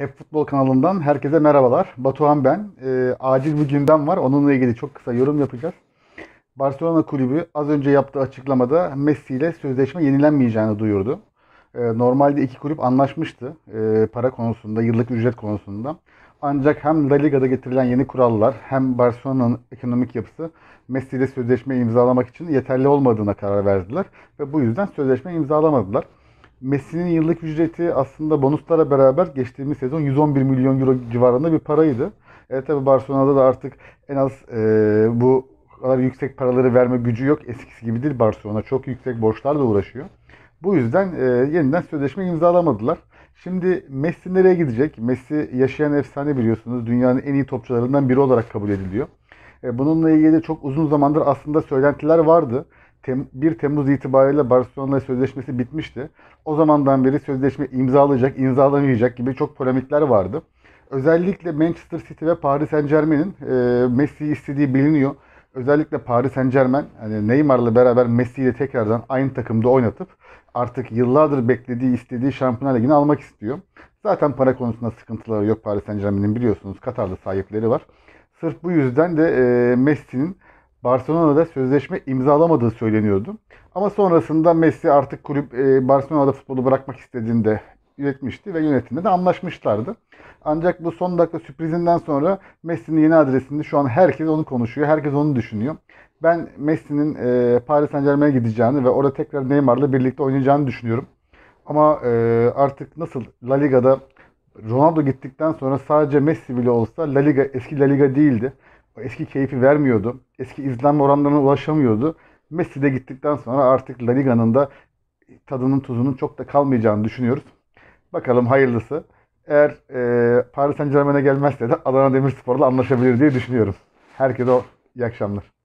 Hep Futbol kanalından herkese merhabalar. Batuhan ben. E, acil bir gündem var. Onunla ilgili çok kısa yorum yapacağız. Barcelona kulübü az önce yaptığı açıklamada Messi ile sözleşme yenilenmeyeceğini duyurdu. E, normalde iki kulüp anlaşmıştı e, para konusunda, yıllık ücret konusunda. Ancak hem La Liga'da getirilen yeni kurallar hem Barcelona'nın ekonomik yapısı Messi ile sözleşme imzalamak için yeterli olmadığına karar verdiler. Ve bu yüzden sözleşme imzalamadılar. Messi'nin yıllık ücreti aslında bonuslara beraber geçtiğimiz sezon 111 milyon euro civarında bir paraydı. Evet tabi Barcelona'da da artık en az e, bu kadar yüksek paraları verme gücü yok. Eskisi gibi değil Barcelona. Çok yüksek borçlarla uğraşıyor. Bu yüzden e, yeniden sözleşme imzalamadılar. Şimdi Messi nereye gidecek? Messi yaşayan efsane biliyorsunuz. Dünyanın en iyi topçularından biri olarak kabul ediliyor. E, bununla ilgili çok uzun zamandır aslında söylentiler vardı. Tem, 1 Temmuz itibariyle Barcelona sözleşmesi bitmişti. O zamandan beri sözleşme imzalayacak, imzalamayacak gibi çok polemikler vardı. Özellikle Manchester City ve Paris Saint Germain'in e, Messi'yi istediği biliniyor. Özellikle Paris Saint Germain yani Neymar'la beraber Messi'yi tekrardan aynı takımda oynatıp artık yıllardır beklediği, istediği Şampiyonlar Ligi'ni almak istiyor. Zaten para konusunda sıkıntıları yok Paris Saint Germain'in biliyorsunuz. Katar'da sahipleri var. Sırf bu yüzden de e, Messi'nin Barcelona'da sözleşme imzalamadığı söyleniyordu. Ama sonrasında Messi artık kulüp e, Barcelona'da futbolu bırakmak istediğini de iletmişti ve yönetimde de anlaşmışlardı. Ancak bu son dakika sürprizinden sonra Messi'nin yeni adresinde şu an herkes onu konuşuyor, herkes onu düşünüyor. Ben Messi'nin e, Paris Saint Germain'e gideceğini ve orada tekrar Neymar'la birlikte oynayacağını düşünüyorum. Ama e, artık nasıl La Liga'da Ronaldo gittikten sonra sadece Messi bile olsa La Liga eski La Liga değildi. O eski keyfi vermiyordu. Eski izlenme oranlarına ulaşamıyordu. Messi'de gittikten sonra artık La Liga'nın da tadının tuzunun çok da kalmayacağını düşünüyoruz. Bakalım hayırlısı. Eğer e, Paris Saint Germain'e gelmezse de Adana Demirspor'la anlaşabilir diye düşünüyorum. Herkese iyi akşamlar.